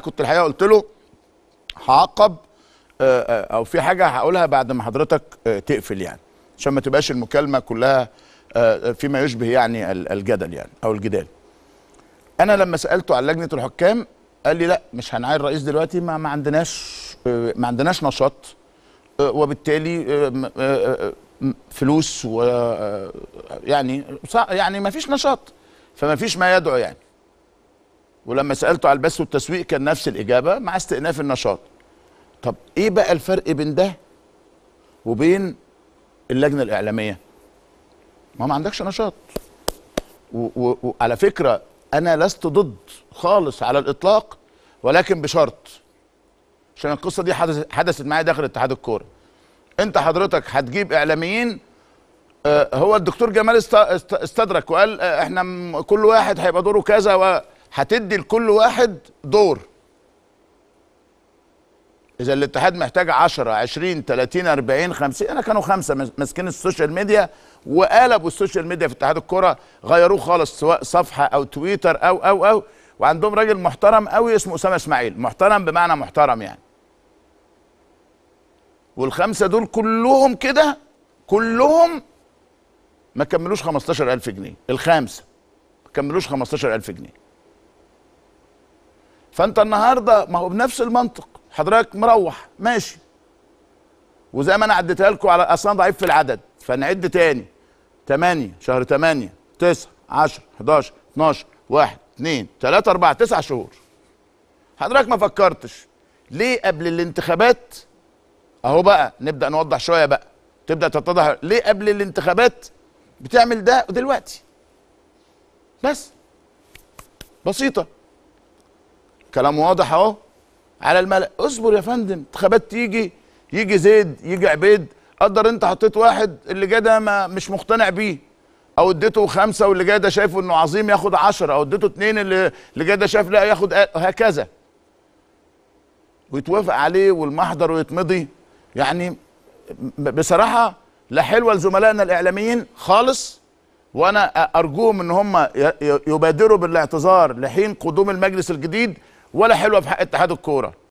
كنت الحقيقه قلت له هعقب آه، آه، او في حاجه هقولها بعد ما حضرتك آه، تقفل يعني عشان ما تبقاش المكالمه كلها فيما يشبه يعني الجدل يعني او الجدال انا لما سالته على لجنه الحكام قال لي لا مش هنعين رئيس دلوقتي ما, ما عندناش ما عندناش نشاط وبالتالي فلوس و يعني يعني ما فيش نشاط فما فيش ما يدعو يعني ولما سالته على البث والتسويق كان نفس الاجابه مع استئناف النشاط طب ايه بقى الفرق بين ده وبين اللجنه الاعلاميه ما ما عندكش نشاط وعلى فكره انا لست ضد خالص على الاطلاق ولكن بشرط عشان القصه دي حدثت معايا داخل اتحاد الكوره انت حضرتك هتجيب اعلاميين آه، هو الدكتور جمال استدرك وقال آه، احنا كل واحد هيبقى دوره كذا و هتدي لكل واحد دور اذا الاتحاد محتاج 10 20 30 40 50 انا كانوا خمسه ماسكين السوشيال ميديا وقلبوا السوشيال ميديا في اتحاد الكره غيروه خالص سواء صفحه او تويتر او او او وعندهم راجل محترم قوي اسمه اسامه اسماعيل محترم بمعنى محترم يعني والخمسه دول كلهم كده كلهم ما كملوش 15000 جنيه الخمسه ما كملوش 15000 جنيه فانت النهارده ما هو بنفس المنطق حضرتك مروح ماشي وزي ما انا عديتها لكم على اصلا ضعيف في العدد فنعد تاني 8 شهر 8 9 10 11 12 1 2 3 4 9 شهور حضرتك ما فكرتش ليه قبل الانتخابات اهو بقى نبدا نوضح شويه بقى تبدا تتضح ليه قبل الانتخابات بتعمل ده دلوقتي بس بسيطه كلام واضح اهو على الملأ اصبر يا فندم انتخابات تيجي يجي زيد يجي عبيد قدر انت حطيت واحد اللي جاي ده مش مقتنع بيه او اديته خمسه واللي جاي ده شايفه انه عظيم ياخد عشرة او اديته اثنين اللي اللي جاي ده شايف لا ياخد هكذا ويتوافق عليه والمحضر ويتمضي يعني بصراحه لا حلوه لزملائنا الاعلاميين خالص وانا ارجوهم ان هم يبادروا بالاعتذار لحين قدوم المجلس الجديد ولا حلوه في حق اتحاد الكوره